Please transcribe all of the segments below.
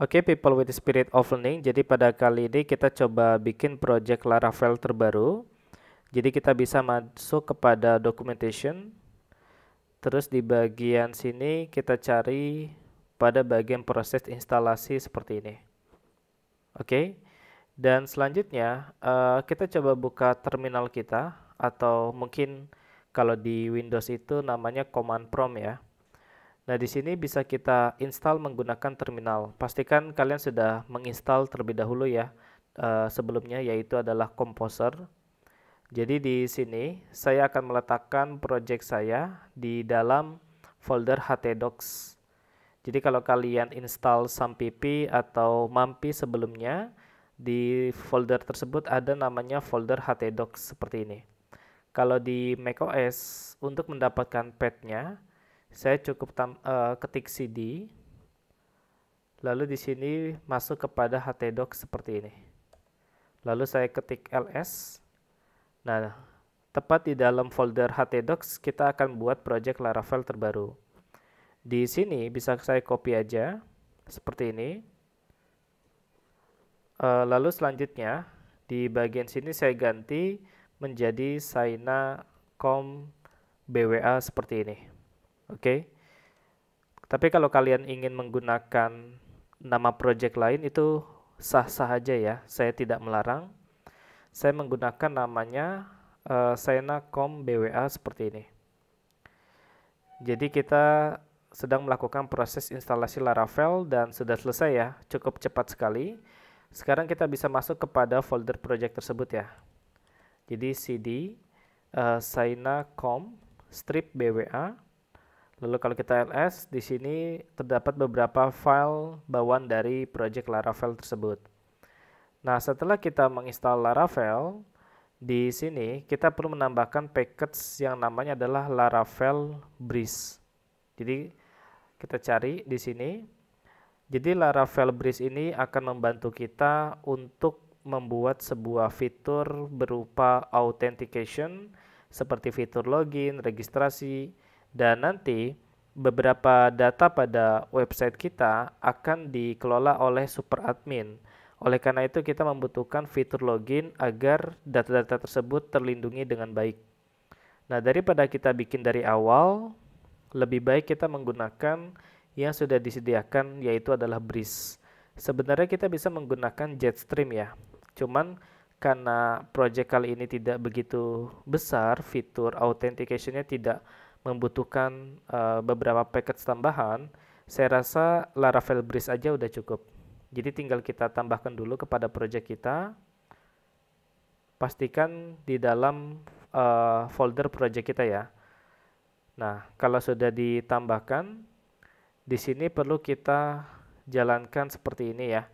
Oke, okay, people with the spirit of learning. Jadi pada kali ini kita coba bikin project Laravel terbaru. Jadi kita bisa masuk kepada documentation. Terus di bagian sini kita cari pada bagian proses instalasi seperti ini. Oke. Okay. Dan selanjutnya uh, kita coba buka terminal kita atau mungkin kalau di Windows itu namanya command prompt ya. Nah, di sini bisa kita install menggunakan terminal. Pastikan kalian sudah menginstal terlebih dahulu ya e, sebelumnya yaitu adalah Composer. Jadi di sini saya akan meletakkan project saya di dalam folder htdocs. Jadi kalau kalian install sampp atau mampi sebelumnya, di folder tersebut ada namanya folder htdocs seperti ini. Kalau di macOS untuk mendapatkan path-nya, saya cukup tam, uh, ketik cd lalu di sini masuk kepada htdoc seperti ini lalu saya ketik ls nah tepat di dalam folder htdocs kita akan buat project laravel terbaru di sini bisa saya copy aja seperti ini uh, lalu selanjutnya di bagian sini saya ganti menjadi saina bwa seperti ini Oke. Okay? Tapi kalau kalian ingin menggunakan nama project lain itu sah-sah aja ya. Saya tidak melarang. Saya menggunakan namanya uh, Senacom BWA seperti ini. Jadi kita sedang melakukan proses instalasi Laravel dan sudah selesai ya. Cukup cepat sekali. Sekarang kita bisa masuk kepada folder project tersebut ya. Jadi cd uh, eh, Sinacom strip BWA Lalu kalau kita ls, di sini terdapat beberapa file bawaan dari project Laravel tersebut. Nah, setelah kita menginstal Laravel, di sini kita perlu menambahkan package yang namanya adalah Laravel Breeze. Jadi kita cari di sini. Jadi Laravel Breeze ini akan membantu kita untuk membuat sebuah fitur berupa authentication seperti fitur login, registrasi, dan nanti beberapa data pada website kita akan dikelola oleh super admin. Oleh karena itu kita membutuhkan fitur login agar data-data tersebut terlindungi dengan baik. Nah, daripada kita bikin dari awal, lebih baik kita menggunakan yang sudah disediakan yaitu adalah Breeze. Sebenarnya kita bisa menggunakan Jetstream ya. Cuman karena project kali ini tidak begitu besar, fitur authentication-nya tidak membutuhkan uh, beberapa paket tambahan, saya rasa Laravel Breeze aja udah cukup. Jadi tinggal kita tambahkan dulu kepada project kita. Pastikan di dalam uh, folder project kita ya. Nah, kalau sudah ditambahkan, di sini perlu kita jalankan seperti ini ya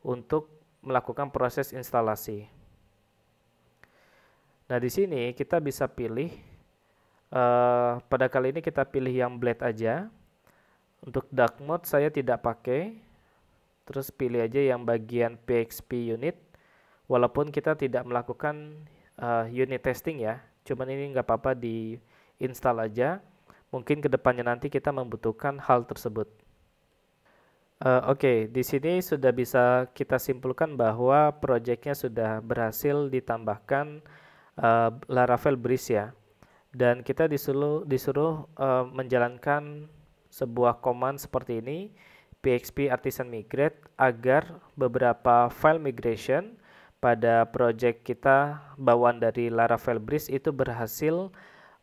untuk melakukan proses instalasi. Nah, di sini kita bisa pilih Uh, pada kali ini kita pilih yang blade aja. Untuk dark mode saya tidak pakai. Terus pilih aja yang bagian PXP unit. Walaupun kita tidak melakukan uh, unit testing ya. Cuman ini nggak apa-apa di install aja. Mungkin kedepannya nanti kita membutuhkan hal tersebut. Uh, Oke, okay, di sini sudah bisa kita simpulkan bahwa projectnya sudah berhasil ditambahkan uh, Laravel Breeze ya dan kita disuruh disuruh uh, menjalankan sebuah command seperti ini php artisan migrate agar beberapa file migration pada project kita bawaan dari Laravel Bridge itu berhasil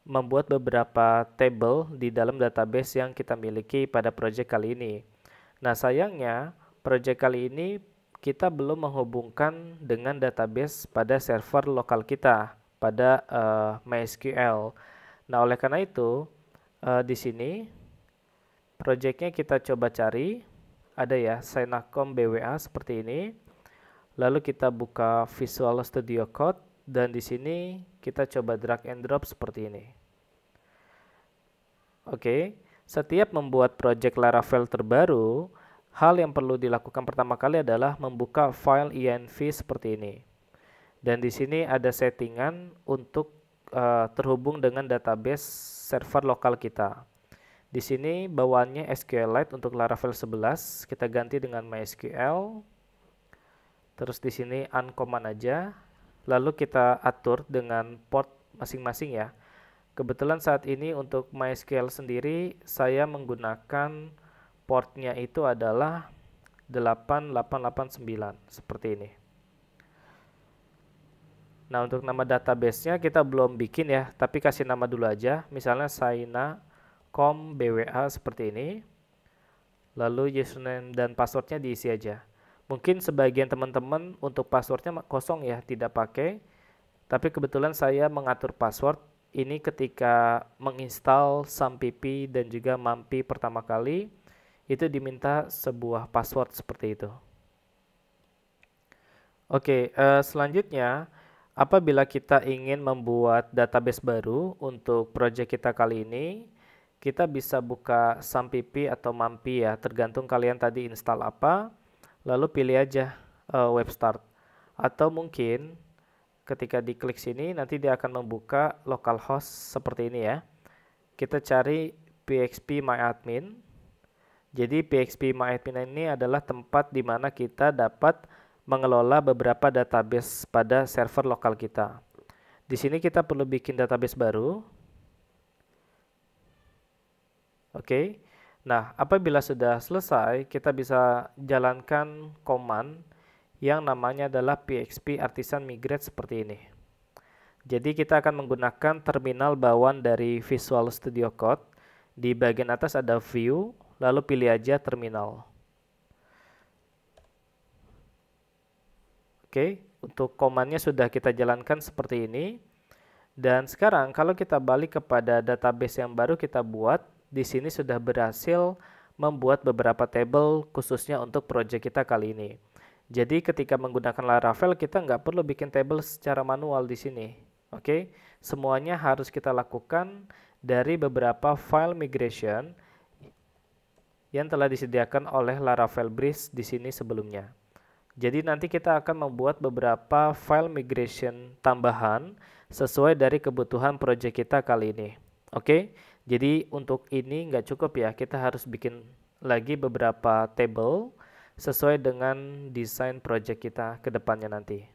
membuat beberapa table di dalam database yang kita miliki pada project kali ini. Nah, sayangnya project kali ini kita belum menghubungkan dengan database pada server lokal kita pada uh, MySQL. Nah, oleh karena itu uh, di sini projectnya kita coba cari ada ya Sinacom BWA seperti ini. Lalu kita buka Visual Studio Code dan di sini kita coba drag and drop seperti ini. Oke, okay. setiap membuat project Laravel terbaru, hal yang perlu dilakukan pertama kali adalah membuka file env seperti ini. Dan di sini ada settingan untuk uh, terhubung dengan database server lokal kita. Di sini bawaannya SQLite untuk Laravel 11, kita ganti dengan MySQL. Terus di sini uncommon aja. Lalu kita atur dengan port masing-masing ya. Kebetulan saat ini untuk MySQL sendiri saya menggunakan portnya itu adalah 8889 seperti ini. Nah, untuk nama database-nya kita belum bikin ya, tapi kasih nama dulu aja. Misalnya com bwa seperti ini. Lalu username dan passwordnya diisi aja. Mungkin sebagian teman-teman untuk passwordnya kosong ya, tidak pakai. Tapi kebetulan saya mengatur password ini ketika menginstal SamPP dan juga MAMPI pertama kali, itu diminta sebuah password seperti itu. Oke, uh, selanjutnya Apabila kita ingin membuat database baru untuk project kita kali ini, kita bisa buka SAMPP atau MAMPI ya, tergantung kalian tadi install apa, lalu pilih aja uh, web start. Atau mungkin ketika diklik sini nanti dia akan membuka localhost seperti ini ya. Kita cari PXP MyAdmin. Jadi PXP MyAdmin ini adalah tempat di mana kita dapat mengelola beberapa database pada server lokal kita. Di sini kita perlu bikin database baru. Oke. Okay. Nah, apabila sudah selesai, kita bisa jalankan command yang namanya adalah php artisan migrate seperti ini. Jadi kita akan menggunakan terminal bawaan dari Visual Studio Code. Di bagian atas ada view, lalu pilih aja terminal. Oke, untuk komandnya sudah kita jalankan seperti ini. Dan sekarang kalau kita balik kepada database yang baru kita buat, di sini sudah berhasil membuat beberapa table khususnya untuk project kita kali ini. Jadi ketika menggunakan Laravel kita nggak perlu bikin table secara manual di sini. Oke, semuanya harus kita lakukan dari beberapa file migration yang telah disediakan oleh Laravel Bridge di sini sebelumnya. Jadi nanti kita akan membuat beberapa file migration tambahan sesuai dari kebutuhan project kita kali ini. Oke, jadi untuk ini nggak cukup ya, kita harus bikin lagi beberapa table sesuai dengan desain project kita ke depannya nanti.